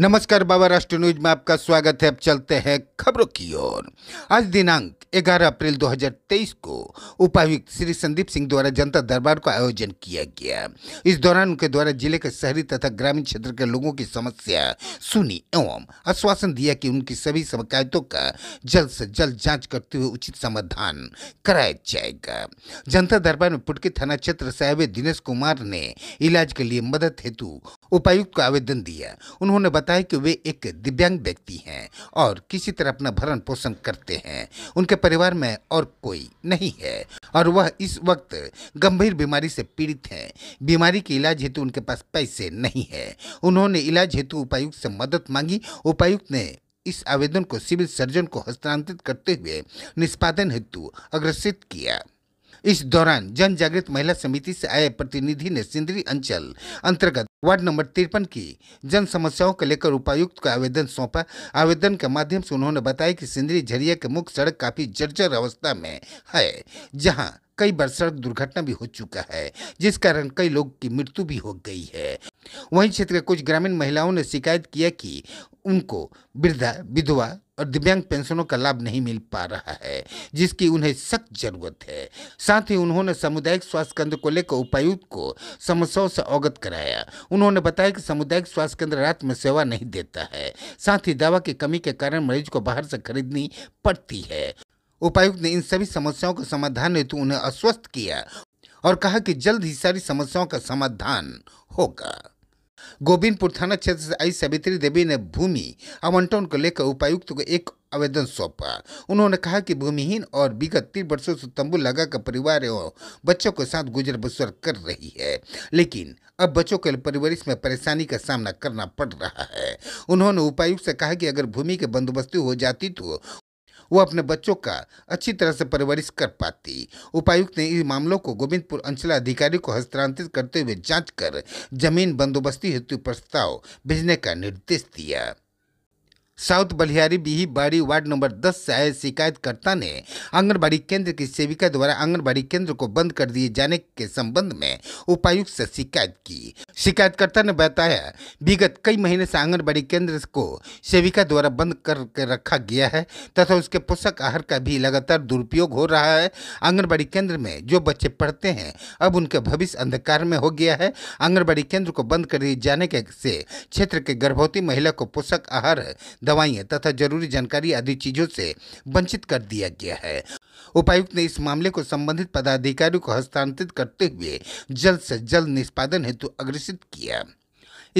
नमस्कार बाबा राष्ट्र न्यूज में आपका स्वागत है अब चलते हैं खबरों की ओर आज दिनांक 11 अप्रैल 2023 को उपायुक्त श्री संदीप सिंह द्वारा जनता दरबार का आयोजन किया गया इस दौरान उनके द्वारा जिले के शहरी तथा ग्रामीण क्षेत्र के लोगों की समस्या सुनी एवं आश्वासन दिया कि उनकी सभी शिकायतों का जल्द से जल्द जाँच करते हुए उचित समाधान कराया जाएगा जनता दरबार में पुटकी थाना क्षेत्र साहब दिनेश कुमार ने इलाज के लिए मदद हेतु उपायुक्त को आवेदन दिया उन्होंने बताया कि वे एक दिव्यांग व्यक्ति हैं और किसी तरह अपना भरण पोषण करते हैं उनके परिवार में और कोई नहीं है और वह इस वक्त गंभीर बीमारी से पीड़ित हैं बीमारी के इलाज हेतु उनके पास पैसे नहीं है उन्होंने इलाज हेतु उपायुक्त से मदद मांगी उपायुक्त ने इस आवेदन को सिविल सर्जन को हस्तांतरित करते हुए निष्पादन हेतु अग्रसित किया इस दौरान जन जागृत महिला समिति से आए प्रतिनिधि ने सिंदरी अंचल अंतर्गत वार्ड नंबर तिरपन की जन समस्याओं को लेकर उपायुक्त को आवेदन सौंपा आवेदन के माध्यम से उन्होंने बताया कि सिंदरी झरिया के मुख्य सड़क काफी जर्जर अवस्था में है जहां कई बार सड़क दुर्घटना भी हो चुका है जिस कारण कई लोग की मृत्यु भी हो गई है वहीं क्षेत्र के कुछ ग्रामीण महिलाओं ने शिकायत किया कि उनको वृद्धा विधवा और दिव्यांग पेंशनों का लाभ नहीं मिल पा रहा है जिसकी उन्हें सख्त जरूरत है साथ ही उन्होंने सामुदायिक स्वास्थ्य केंद्र को लेकर उपायुक्त को समस्याओं से अवगत कराया उन्होंने बताया कि सामुदायिक स्वास्थ्य केंद्र रात में सेवा नहीं देता है साथ ही दवा की कमी के कारण मरीज को बाहर से खरीदनी पड़ती है उपायुक्त ने इन सभी समस्याओं का समाधान हेतु उन्हें आश्वस्त किया और कहा कि जल्द ही सारी समस्याओं का समाधान होगा गोविंदपुर थाना क्षेत्र से आई सावित्री देवी ने भूमि आवंटन को लेकर उपायुक्त को एक आवेदन सौंपा उन्होंने कहा कि भूमिहीन और विगत तीन वर्षों से तंबू लगा कर परिवार एवं बच्चों के साथ गुजर बसर कर रही है लेकिन अब बच्चों के परवरिश में परेशानी का सामना करना पड़ रहा है उन्होंने उपायुक्त से कहा कि अगर भूमि के बंदोबस्ती हो जाती तो वो अपने बच्चों का अच्छी तरह से परवरिश कर पाती उपायुक्त ने इस मामलों को गोविंदपुर अंचलाधिकारी को हस्तांतरित करते हुए जांच कर जमीन बंदोबस्ती हेतु प्रस्ताव भेजने का निर्देश दिया साउथ बलिहारी बिही बाड़ी वार्ड नंबर 10 से आए शिकायतकर्ता ने आंगनबाड़ी केंद्र की सेविका द्वारा आंगनबाड़ी केंद्र को बंद कर दिए जाने के संबंध में उपायुक्त से शिकायत की शिकायतकर्ता ने बताया विगत कई महीने से आंगनबाड़ी केंद्र को सेविका द्वारा बंद कर रखा गया है तथा उसके पोषक आहार का भी लगातार दुरुपयोग हो रहा है आंगनबाड़ी केंद्र में जो बच्चे पढ़ते हैं अब उनके भविष्य अंधकार में हो गया है आंगनबाड़ी केंद्र को बंद कर दिए जाने के से क्षेत्र के गर्भवती महिला को पोषक आहार दवाइयां तथा जरूरी जानकारी आदि चीजों से वंचित कर दिया गया है उपायुक्त ने इस मामले को संबंधित पदाधिकारियों को हस्तांतरित करते हुए जल्द से जल्द निष्पादन हेतु अग्रसित किया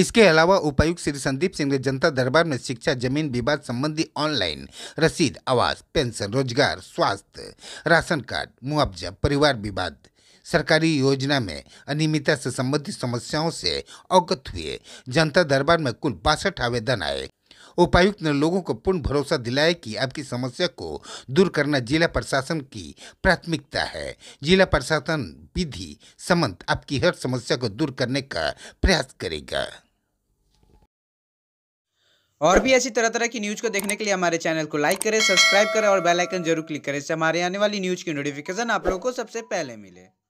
इसके अलावा उपायुक्त श्री संदीप सिंह ने जनता दरबार में शिक्षा जमीन विवाद संबंधी ऑनलाइन रसीद आवास पेंशन रोजगार स्वास्थ्य राशन कार्ड मुआवजा परिवार विवाद सरकारी योजना में अनियमितता से संबंधित समस्याओं से अवगत हुए जनता दरबार में कुल बासठ आवेदन आए उपायुक्त ने लोगों को पूर्ण भरोसा दिलाया कि आपकी समस्या को दूर करना जिला प्रशासन की प्राथमिकता है जिला प्रशासन विधि समन्त आपकी हर समस्या को दूर करने का प्रयास करेगा और भी ऐसी तरह तरह की न्यूज को देखने के लिए हमारे चैनल को लाइक करें सब्सक्राइब करें और बेल आइकन जरूर क्लिक करें इससे हमारे आने वाली न्यूज की नोटिफिकेशन आप लोगों को सबसे पहले मिले